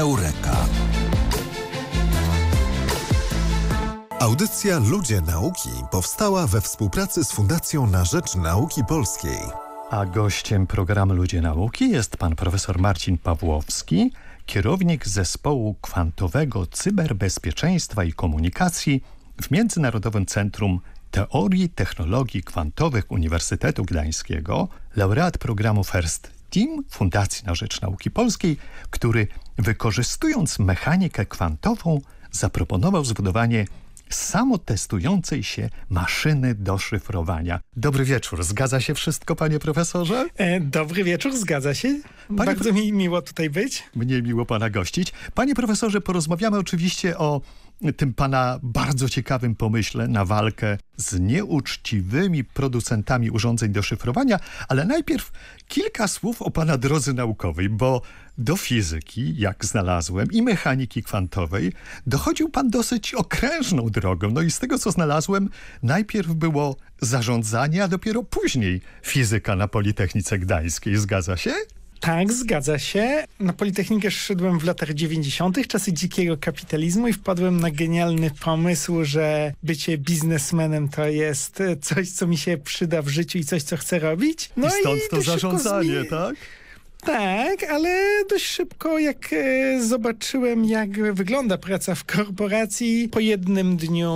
Eureka. Audycja Ludzie Nauki powstała we współpracy z Fundacją na Rzecz Nauki Polskiej. A gościem programu Ludzie Nauki jest pan profesor Marcin Pawłowski, kierownik Zespołu Kwantowego Cyberbezpieczeństwa i Komunikacji w Międzynarodowym Centrum Teorii Technologii Kwantowych Uniwersytetu Gdańskiego, laureat programu FIRST team Fundacji na Rzecz Nauki Polskiej, który wykorzystując mechanikę kwantową zaproponował zbudowanie samotestującej się maszyny do szyfrowania. Dobry wieczór. Zgadza się wszystko, panie profesorze? E, dobry wieczór, zgadza się. Panie Bardzo mi miło tutaj być. Mnie miło pana gościć. Panie profesorze, porozmawiamy oczywiście o tym pana bardzo ciekawym pomyśle na walkę z nieuczciwymi producentami urządzeń do szyfrowania, ale najpierw kilka słów o pana drodze naukowej, bo do fizyki, jak znalazłem, i mechaniki kwantowej dochodził pan dosyć okrężną drogą. No i z tego, co znalazłem, najpierw było zarządzanie, a dopiero później fizyka na Politechnice Gdańskiej. Zgadza się? Tak, zgadza się. Na Politechnikę szedłem w latach 90., czasy dzikiego kapitalizmu i wpadłem na genialny pomysł, że bycie biznesmenem to jest coś, co mi się przyda w życiu i coś, co chcę robić. No I stąd i to, to zarządzanie, tak? Tak, ale dość szybko, jak e, zobaczyłem, jak wygląda praca w korporacji, po jednym dniu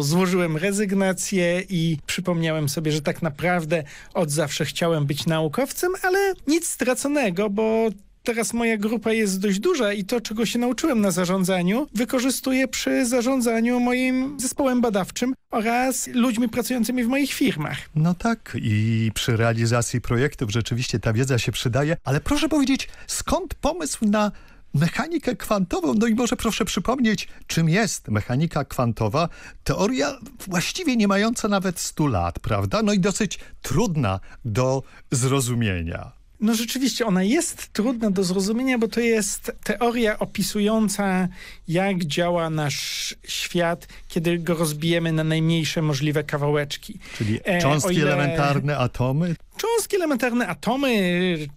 złożyłem rezygnację i przypomniałem sobie, że tak naprawdę od zawsze chciałem być naukowcem, ale nic straconego, bo teraz moja grupa jest dość duża i to, czego się nauczyłem na zarządzaniu, wykorzystuję przy zarządzaniu moim zespołem badawczym oraz ludźmi pracującymi w moich firmach. No tak i przy realizacji projektów rzeczywiście ta wiedza się przydaje, ale proszę powiedzieć, skąd pomysł na mechanikę kwantową. No i może proszę przypomnieć, czym jest mechanika kwantowa. Teoria właściwie nie mająca nawet 100 lat, prawda? No i dosyć trudna do zrozumienia. No rzeczywiście, ona jest trudna do zrozumienia, bo to jest teoria opisująca, jak działa nasz świat, kiedy go rozbijemy na najmniejsze możliwe kawałeczki. Czyli e, cząstki e, ile... elementarne, atomy? Cząstki elementarne, atomy.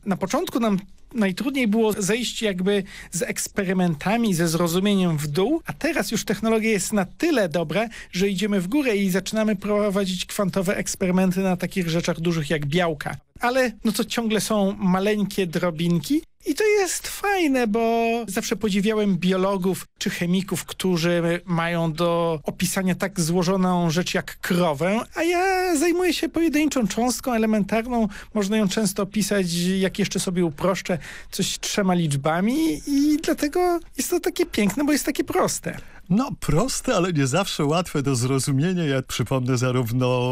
Na początku nam najtrudniej było zejść jakby z eksperymentami, ze zrozumieniem w dół, a teraz już technologia jest na tyle dobra, że idziemy w górę i zaczynamy prowadzić kwantowe eksperymenty na takich rzeczach dużych jak białka ale no to ciągle są maleńkie drobinki, i to jest fajne, bo zawsze podziwiałem biologów czy chemików, którzy mają do opisania tak złożoną rzecz jak krowę, a ja zajmuję się pojedynczą cząstką elementarną. Można ją często opisać, jak jeszcze sobie uproszczę, coś trzema liczbami i dlatego jest to takie piękne, bo jest takie proste. No proste, ale nie zawsze łatwe do zrozumienia. Ja przypomnę zarówno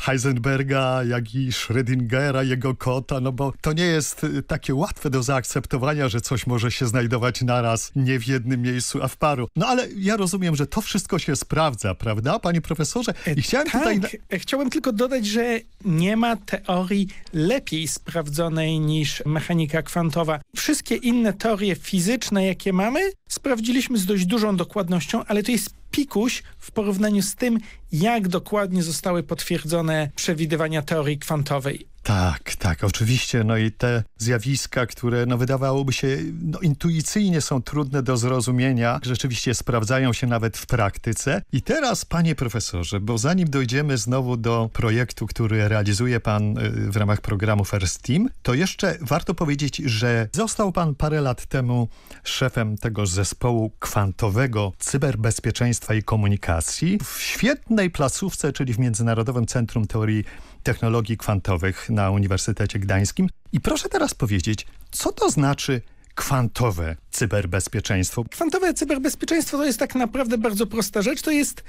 Heisenberga, jak i Schrödingera, jego kota, no bo to nie jest y, takie łatwe do zaakceptowania, że coś może się znajdować naraz nie w jednym miejscu, a w paru. No ale ja rozumiem, że to wszystko się sprawdza, prawda, panie profesorze? E, I chciałem tak. tutaj... E, chciałem tylko dodać, że nie ma teorii lepiej sprawdzonej niż mechanika kwantowa. Wszystkie inne teorie fizyczne, jakie mamy, sprawdziliśmy z dość dużą dokładnością ale to jest pikuś w porównaniu z tym, jak dokładnie zostały potwierdzone przewidywania teorii kwantowej. Tak, tak, oczywiście. No i te zjawiska, które no, wydawałoby się no, intuicyjnie są trudne do zrozumienia, rzeczywiście sprawdzają się nawet w praktyce. I teraz, panie profesorze, bo zanim dojdziemy znowu do projektu, który realizuje pan y, w ramach programu First Team, to jeszcze warto powiedzieć, że został pan parę lat temu szefem tego zespołu kwantowego cyberbezpieczeństwa i komunikacji w świetnej placówce, czyli w Międzynarodowym Centrum Teorii Technologii Kwantowych na Uniwersytecie Gdańskim. I proszę teraz powiedzieć, co to znaczy kwantowe cyberbezpieczeństwo? Kwantowe cyberbezpieczeństwo to jest tak naprawdę bardzo prosta rzecz. To jest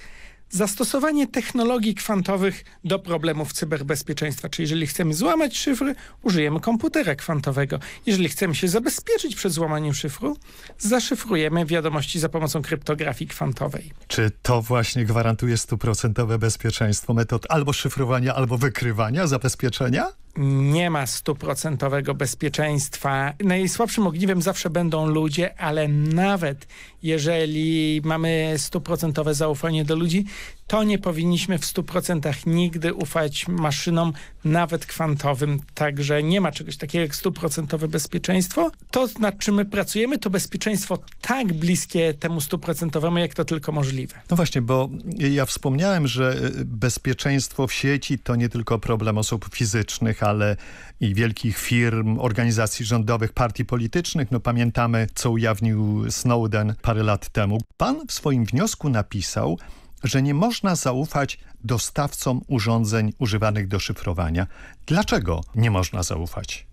zastosowanie technologii kwantowych do problemów cyberbezpieczeństwa. Czyli jeżeli chcemy złamać szyfr, użyjemy komputera kwantowego. Jeżeli chcemy się zabezpieczyć przed złamaniem szyfru, zaszyfrujemy wiadomości za pomocą kryptografii kwantowej. Czy to właśnie gwarantuje stuprocentowe bezpieczeństwo metod albo szyfrowania, albo wykrywania, zabezpieczenia? nie ma stuprocentowego bezpieczeństwa. Najsłabszym ogniwem zawsze będą ludzie, ale nawet jeżeli mamy stuprocentowe zaufanie do ludzi, to nie powinniśmy w 100% nigdy ufać maszynom, nawet kwantowym. Także nie ma czegoś takiego jak stuprocentowe bezpieczeństwo. To, nad czym my pracujemy, to bezpieczeństwo tak bliskie temu stuprocentowemu, jak to tylko możliwe. No właśnie, bo ja wspomniałem, że y, bezpieczeństwo w sieci to nie tylko problem osób fizycznych, ale i wielkich firm, organizacji rządowych, partii politycznych. No pamiętamy, co ujawnił Snowden parę lat temu. Pan w swoim wniosku napisał, że nie można zaufać dostawcom urządzeń używanych do szyfrowania. Dlaczego nie można zaufać?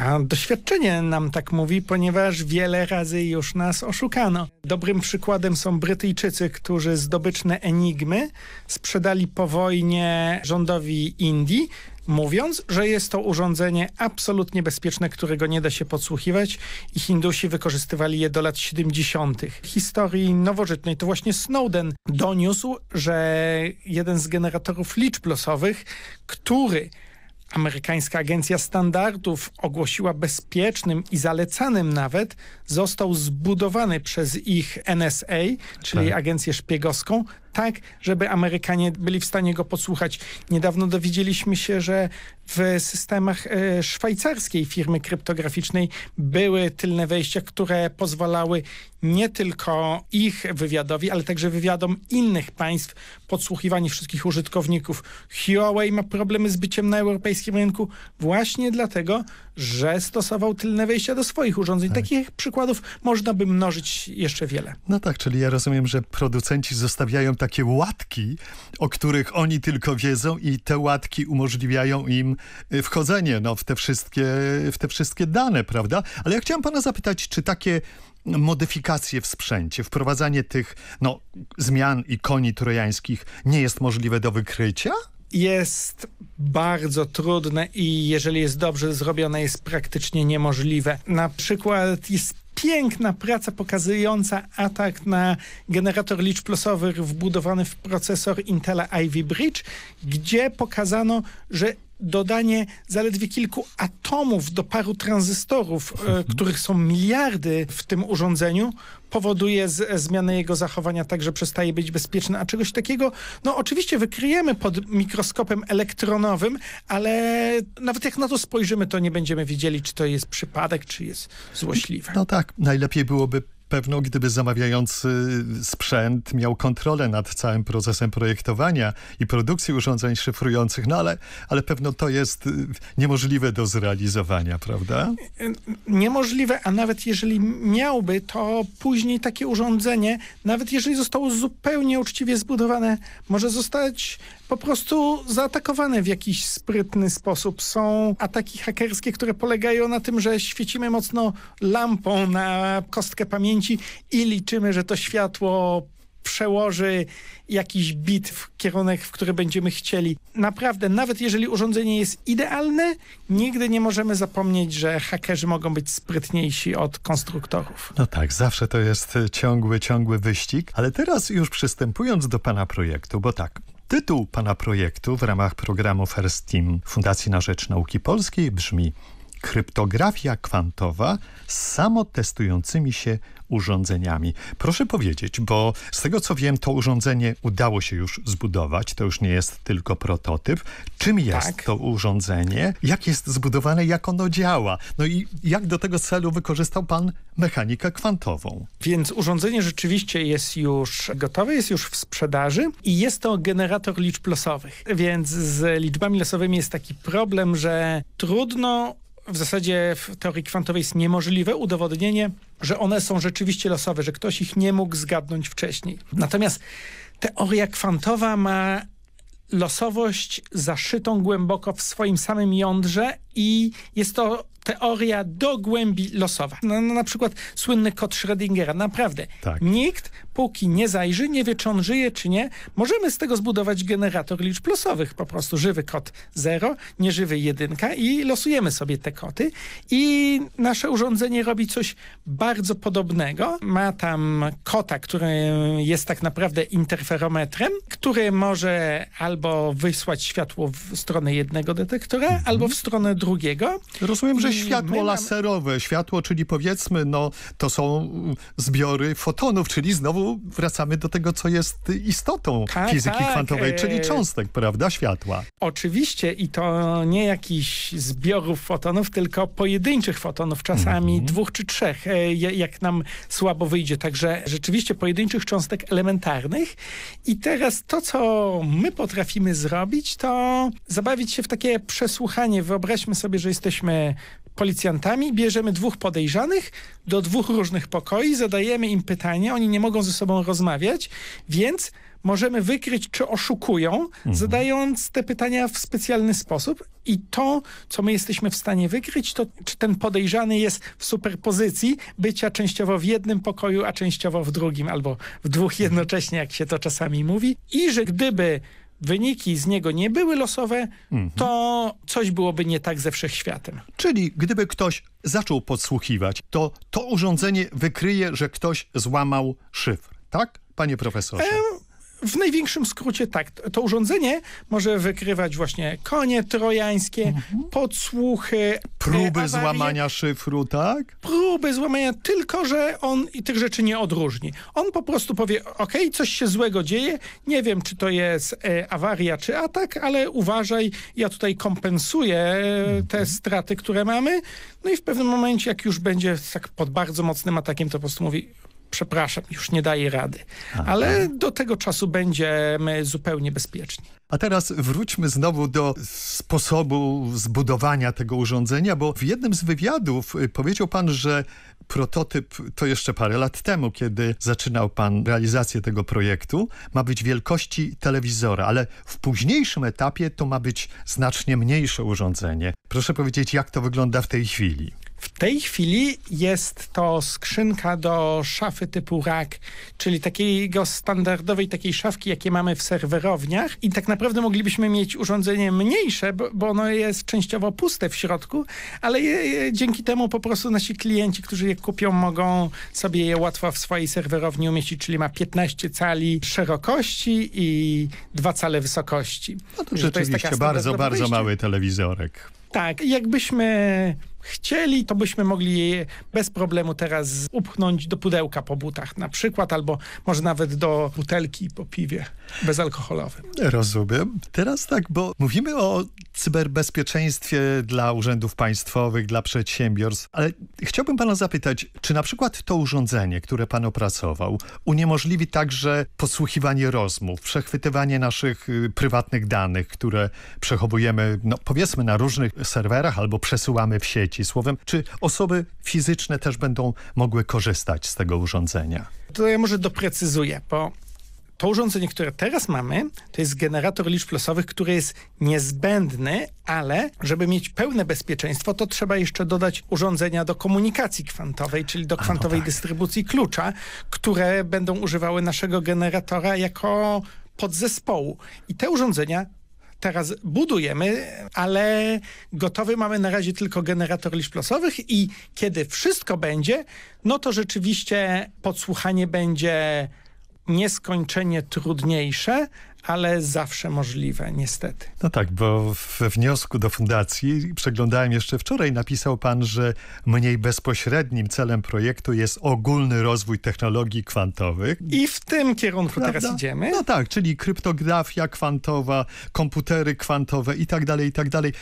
A doświadczenie nam tak mówi, ponieważ wiele razy już nas oszukano. Dobrym przykładem są Brytyjczycy, którzy zdobyczne enigmy sprzedali po wojnie rządowi Indii mówiąc, że jest to urządzenie absolutnie bezpieczne, którego nie da się podsłuchiwać i Hindusi wykorzystywali je do lat 70. Historii nowożytnej to właśnie Snowden doniósł, że jeden z generatorów liczb losowych, który amerykańska agencja standardów ogłosiła bezpiecznym i zalecanym nawet, został zbudowany przez ich NSA, czyli tak. agencję szpiegowską, tak, żeby Amerykanie byli w stanie go posłuchać. Niedawno dowiedzieliśmy się, że w systemach e, szwajcarskiej firmy kryptograficznej były tylne wejścia, które pozwalały nie tylko ich wywiadowi, ale także wywiadom innych państw podsłuchiwanie wszystkich użytkowników. Huawei ma problemy z byciem na europejskim rynku właśnie dlatego, że stosował tylne wejścia do swoich urządzeń. Tak. Takich przykładów można by mnożyć jeszcze wiele. No tak, czyli ja rozumiem, że producenci zostawiają takie łatki, o których oni tylko wiedzą i te łatki umożliwiają im y, wchodzenie no, w, te wszystkie, w te wszystkie dane, prawda? Ale ja chciałem pana zapytać, czy takie modyfikacje w sprzęcie, wprowadzanie tych no, zmian i koni trojańskich nie jest możliwe do wykrycia? jest bardzo trudne i jeżeli jest dobrze zrobione, jest praktycznie niemożliwe. Na przykład jest piękna praca pokazująca atak na generator liczb losowych wbudowany w procesor Intela Ivy Bridge, gdzie pokazano, że dodanie zaledwie kilku atomów do paru tranzystorów, mhm. których są miliardy w tym urządzeniu, powoduje z, zmianę jego zachowania także przestaje być bezpieczny, a czegoś takiego, no oczywiście wykryjemy pod mikroskopem elektronowym, ale nawet jak na to spojrzymy, to nie będziemy wiedzieli, czy to jest przypadek, czy jest złośliwe. No tak, najlepiej byłoby pewno gdyby zamawiający sprzęt miał kontrolę nad całym procesem projektowania i produkcji urządzeń szyfrujących, no ale, ale pewno to jest y, niemożliwe do zrealizowania, prawda? Niemożliwe, a nawet jeżeli miałby, to później takie urządzenie, nawet jeżeli zostało zupełnie uczciwie zbudowane, może zostać po prostu zaatakowane w jakiś sprytny sposób. Są ataki hakerskie, które polegają na tym, że świecimy mocno lampą na kostkę pamięci i liczymy, że to światło przełoży jakiś bit w kierunek, w który będziemy chcieli. Naprawdę, nawet jeżeli urządzenie jest idealne, nigdy nie możemy zapomnieć, że hakerzy mogą być sprytniejsi od konstruktorów. No tak, zawsze to jest ciągły, ciągły wyścig. Ale teraz już przystępując do pana projektu, bo tak, Tytuł pana projektu w ramach programu First Team Fundacji na Rzecz Nauki Polskiej brzmi kryptografia kwantowa z samotestującymi się urządzeniami. Proszę powiedzieć, bo z tego co wiem, to urządzenie udało się już zbudować, to już nie jest tylko prototyp. Czym jest tak. to urządzenie? Jak jest zbudowane? Jak ono działa? No i jak do tego celu wykorzystał pan mechanikę kwantową? Więc urządzenie rzeczywiście jest już gotowe, jest już w sprzedaży i jest to generator liczb losowych. Więc z liczbami losowymi jest taki problem, że trudno w zasadzie w teorii kwantowej jest niemożliwe udowodnienie, że one są rzeczywiście losowe, że ktoś ich nie mógł zgadnąć wcześniej. Natomiast teoria kwantowa ma losowość zaszytą głęboko w swoim samym jądrze i jest to teoria do głębi losowa. No, no na przykład słynny kot Schrödingera. Naprawdę. Tak. Nikt póki nie zajrzy, nie wie czy on żyje czy nie, możemy z tego zbudować generator liczb losowych, po prostu żywy kot 0, nieżywy 1 i losujemy sobie te koty i nasze urządzenie robi coś bardzo podobnego. Ma tam kota, który jest tak naprawdę interferometrem, który może albo wysłać światło w stronę jednego detektora, mhm. albo w stronę drugiego. Rozumiem, że światło laserowe, światło, czyli powiedzmy, no to są zbiory fotonów, czyli znowu wracamy do tego, co jest istotą tak, tak, fizyki tak, kwantowej, czyli e, cząstek, prawda, światła. Oczywiście i to nie jakiś zbiorów fotonów, tylko pojedynczych fotonów, czasami mhm. dwóch czy trzech, e, jak nam słabo wyjdzie. Także rzeczywiście pojedynczych cząstek elementarnych. I teraz to, co my potrafimy zrobić, to zabawić się w takie przesłuchanie. Wyobraźmy sobie, że jesteśmy policjantami, bierzemy dwóch podejrzanych do dwóch różnych pokoi, zadajemy im pytania, oni nie mogą ze sobą rozmawiać, więc możemy wykryć, czy oszukują, mhm. zadając te pytania w specjalny sposób. I to, co my jesteśmy w stanie wykryć, to czy ten podejrzany jest w superpozycji bycia częściowo w jednym pokoju, a częściowo w drugim, albo w dwóch jednocześnie, jak się to czasami mówi. I że gdyby wyniki z niego nie były losowe, mhm. to coś byłoby nie tak ze wszechświatem. Czyli gdyby ktoś zaczął podsłuchiwać, to to urządzenie wykryje, że ktoś złamał szyfr, tak, panie profesorze? E w największym skrócie tak, to urządzenie może wykrywać właśnie konie trojańskie, mhm. podsłuchy, e, próby awarie, złamania szyfru, tak? Pró próby złamania, tylko że on i tych rzeczy nie odróżni. On po prostu powie, ok, coś się złego dzieje, nie wiem, czy to jest e, awaria, czy atak, ale uważaj, ja tutaj kompensuję e, te mhm. straty, które mamy. No i w pewnym momencie, jak już będzie tak pod bardzo mocnym atakiem, to po prostu mówi, przepraszam, już nie daje rady. Aha. Ale do tego czasu będziemy zupełnie bezpieczni. A teraz wróćmy znowu do sposobu zbudowania tego urządzenia, bo w jednym z wywiadów y, powiedział pan, że prototyp to jeszcze parę lat temu, kiedy zaczynał pan realizację tego projektu, ma być wielkości telewizora, ale w późniejszym etapie to ma być znacznie mniejsze urządzenie. Proszę powiedzieć, jak to wygląda w tej chwili? W tej chwili jest to skrzynka do szafy typu rack, czyli takiej standardowej takiej szafki, jakie mamy w serwerowniach i tak naprawdę moglibyśmy mieć urządzenie mniejsze, bo, ono jest częściowo puste w środku, ale je, je, dzięki temu po prostu nasi klienci, którzy je kupią, mogą sobie je łatwo w swojej serwerowni umieścić, czyli ma 15 cali szerokości i 2 cale wysokości. No to, to rzeczywiście bardzo, bardzo mały telewizorek tak, jakbyśmy chcieli, to byśmy mogli je bez problemu teraz upchnąć do pudełka po butach na przykład, albo może nawet do butelki po piwie bezalkoholowym. Rozumiem. Teraz tak, bo mówimy o cyberbezpieczeństwie dla urzędów państwowych, dla przedsiębiorstw, ale chciałbym pana zapytać, czy na przykład to urządzenie, które pan opracował, uniemożliwi także podsłuchiwanie rozmów, przechwytywanie naszych y, prywatnych danych, które przechowujemy, no powiedzmy, na różnych serwerach albo przesyłamy w sieci. Słowem, czy osoby fizyczne też będą mogły korzystać z tego urządzenia? To ja może doprecyzuję, bo to urządzenie, które teraz mamy, to jest generator liczb losowych, który jest niezbędny, ale żeby mieć pełne bezpieczeństwo, to trzeba jeszcze dodać urządzenia do komunikacji kwantowej, czyli do no kwantowej no tak. dystrybucji klucza, które będą używały naszego generatora jako podzespołu. I te urządzenia teraz budujemy, ale gotowy mamy na razie tylko generator liczb losowych i kiedy wszystko będzie, no to rzeczywiście podsłuchanie będzie nieskończenie trudniejsze, ale zawsze możliwe, niestety. No tak, bo we wniosku do fundacji, przeglądałem jeszcze wczoraj, napisał pan, że mniej bezpośrednim celem projektu jest ogólny rozwój technologii kwantowych. I w tym kierunku Prawda? teraz idziemy. No tak, czyli kryptografia kwantowa, komputery kwantowe i tak dalej, i tak dalej.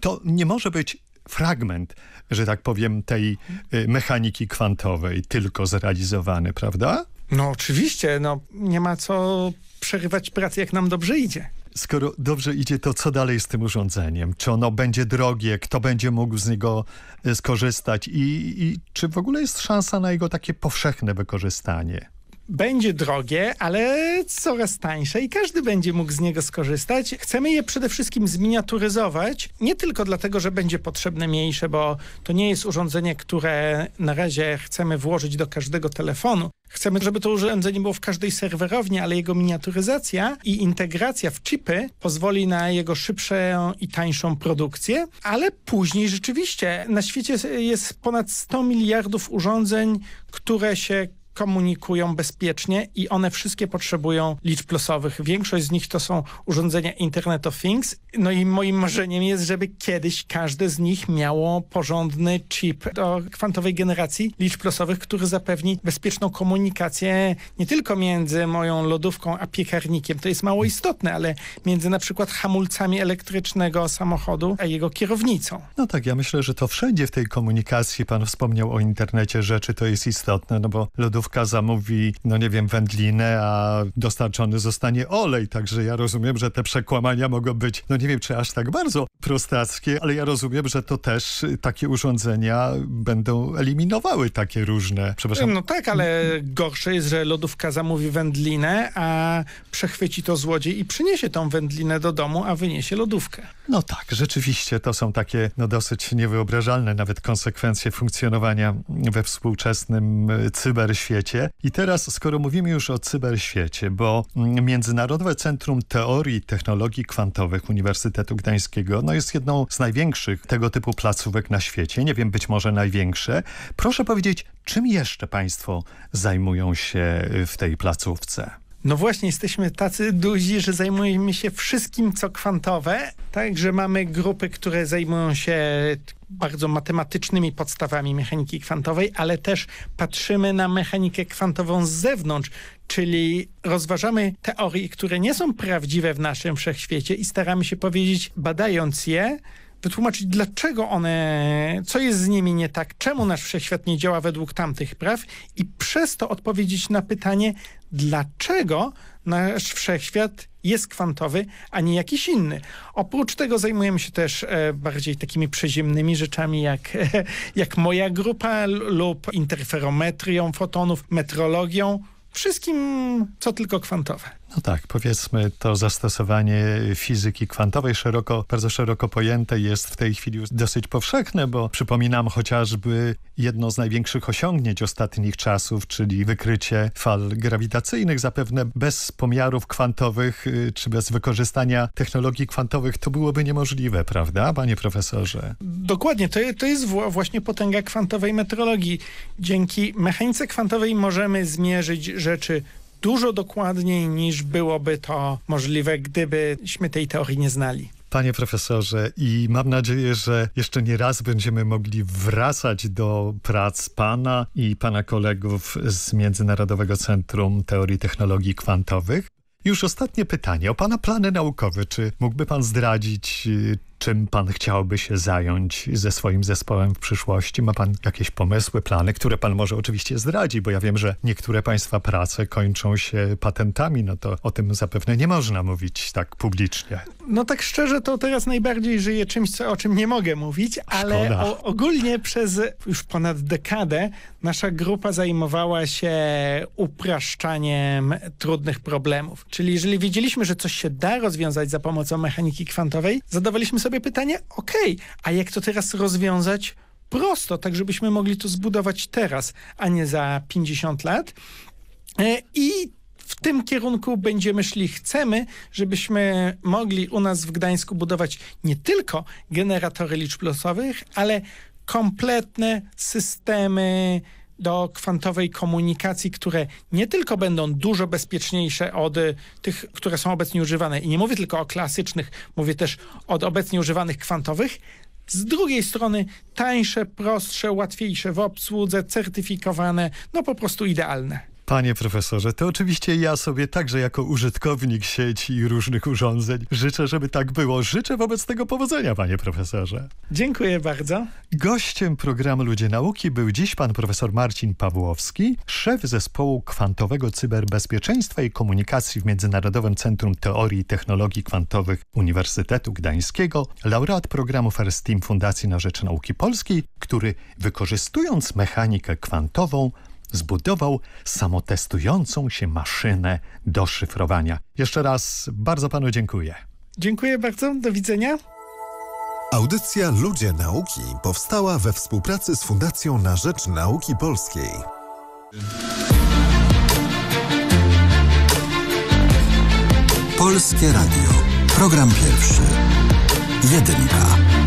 To nie może być fragment, że tak powiem, tej y, mechaniki kwantowej tylko zrealizowany, prawda? No oczywiście, no nie ma co przerywać pracy, jak nam dobrze idzie. Skoro dobrze idzie, to co dalej z tym urządzeniem? Czy ono będzie drogie? Kto będzie mógł z niego e, skorzystać? I, i czy w ogóle jest szansa na jego takie powszechne wykorzystanie? będzie drogie, ale coraz tańsze i każdy będzie mógł z niego skorzystać. Chcemy je przede wszystkim zminiaturyzować, nie tylko dlatego, że będzie potrzebne mniejsze, bo to nie jest urządzenie, które na razie chcemy włożyć do każdego telefonu. Chcemy, żeby to urządzenie było w każdej serwerowni, ale jego miniaturyzacja i integracja w chipy pozwoli na jego szybszą i tańszą produkcję, ale później rzeczywiście na świecie jest ponad 100 miliardów urządzeń, które się komunikują bezpiecznie i one wszystkie potrzebują liczb losowych. Większość z nich to są urządzenia Internet of Things. No i moim marzeniem jest, żeby kiedyś każde z nich miało porządny chip do kwantowej generacji liczb losowych, który zapewni bezpieczną komunikację nie tylko między moją lodówką a piekarnikiem, to jest mało istotne, ale między na przykład hamulcami elektrycznego samochodu a jego kierownicą. No tak, ja myślę, że to wszędzie w tej komunikacji, pan wspomniał o internecie rzeczy, to jest istotne, no bo lodówka taksówka zamówi, no nie wiem, wędlinę, a dostarczony zostanie olej. Także ja rozumiem, że te przekłamania mogą być, no nie wiem, czy aż tak bardzo prostackie, ale ja rozumiem, że to też takie urządzenia będą eliminowały takie różne, przepraszam. No tak, ale gorsze jest, że lodówka zamówi wędlinę, a przechwyci to złodziej i przyniesie tą wędlinę do domu, a wyniesie lodówkę. No tak, rzeczywiście to są takie no dosyć niewyobrażalne nawet konsekwencje funkcjonowania we współczesnym e, cyberświecie i teraz, skoro mówimy już o cyberświecie, bo mm, Międzynarodowe Centrum Teorii i Technologii Kwantowych Uniwersytetu Gdańskiego no jest jedną z największych tego typu placówek na świecie. Nie wiem, być może największe. Proszę powiedzieć, czym jeszcze Państwo zajmują się w tej placówce? No właśnie, jesteśmy tacy duzi, że zajmujemy się wszystkim, co kwantowe. Także mamy grupy, które zajmują się bardzo matematycznymi podstawami mechaniki kwantowej, ale też patrzymy na mechanikę kwantową z zewnątrz, czyli rozważamy teorie, które nie są prawdziwe w naszym wszechświecie i staramy się powiedzieć, badając je, wytłumaczyć, dlaczego one, co jest z nimi nie tak, czemu nasz wszechświat nie działa według tamtych praw i przez to odpowiedzieć na pytanie, dlaczego nasz wszechświat jest kwantowy, a nie jakiś inny. Oprócz tego zajmujemy się też e, bardziej takimi przyziemnymi rzeczami, jak, e, jak moja grupa lub interferometrią fotonów, metrologią, wszystkim, co tylko kwantowe. No tak, powiedzmy to zastosowanie fizyki kwantowej szeroko, bardzo szeroko pojęte jest w tej chwili dosyć powszechne, bo przypominam chociażby jedno z największych osiągnięć ostatnich czasów, czyli wykrycie fal grawitacyjnych, zapewne bez pomiarów kwantowych y, czy bez wykorzystania technologii kwantowych to byłoby niemożliwe, prawda, panie profesorze? Dokładnie, to, to jest właśnie potęga kwantowej metrologii. Dzięki mechanice kwantowej możemy zmierzyć rzeczy dużo dokładniej niż byłoby to możliwe, gdybyśmy tej teorii nie znali. Panie profesorze, i mam nadzieję, że jeszcze nie raz będziemy mogli wracać do prac pana i pana kolegów z Międzynarodowego Centrum Teorii Technologii Kwantowych. Już ostatnie pytanie o pana plany naukowe. Czy mógłby pan zdradzić, czym pan chciałby się zająć ze swoim zespołem w przyszłości? Ma pan jakieś pomysły, plany, które pan może oczywiście zdradzi, bo ja wiem, że niektóre państwa prace kończą się patentami, no to o tym zapewne nie można mówić tak publicznie. No tak szczerze, to teraz najbardziej żyję czymś, co, o czym nie mogę mówić, ale o, ogólnie przez już ponad dekadę nasza grupa zajmowała się upraszczaniem trudnych problemów. Czyli jeżeli wiedzieliśmy, że coś się da rozwiązać za pomocą mechaniki kwantowej, zadawaliśmy sobie pytanie, okej, okay, a jak to teraz rozwiązać prosto, tak żebyśmy mogli to zbudować teraz, a nie za 50 lat? E, I w tym kierunku będziemy szli. Chcemy, żebyśmy mogli u nas w Gdańsku budować nie tylko generatory liczb losowych, ale kompletne systemy do kwantowej komunikacji, które nie tylko będą dużo bezpieczniejsze od y, tych, które są obecnie używane. I nie mówię tylko o klasycznych, mówię też od obecnie używanych kwantowych. Z drugiej strony tańsze, prostsze, łatwiejsze w obsłudze, certyfikowane, no po prostu idealne. Panie profesorze, to oczywiście ja sobie także jako użytkownik sieci i różnych urządzeń życzę, żeby tak było. Życzę wobec tego powodzenia, panie profesorze. Dziękuję bardzo. Gościem programu Ludzie Nauki był dziś pan profesor Marcin Pawłowski, szef zespołu kwantowego cyberbezpieczeństwa i komunikacji w Międzynarodowym Centrum Teorii i Technologii Kwantowych Uniwersytetu Gdańskiego, laureat programu First Team Fundacji na Rzecz Nauki Polskiej, który wykorzystując mechanikę kwantową zbudował samotestującą się maszynę do szyfrowania. Jeszcze raz bardzo panu dziękuję. Dziękuję bardzo, do widzenia. Audycja Ludzie Nauki powstała we współpracy z Fundacją na Rzecz Nauki Polskiej. Polskie Radio. Program pierwszy. Jedynka.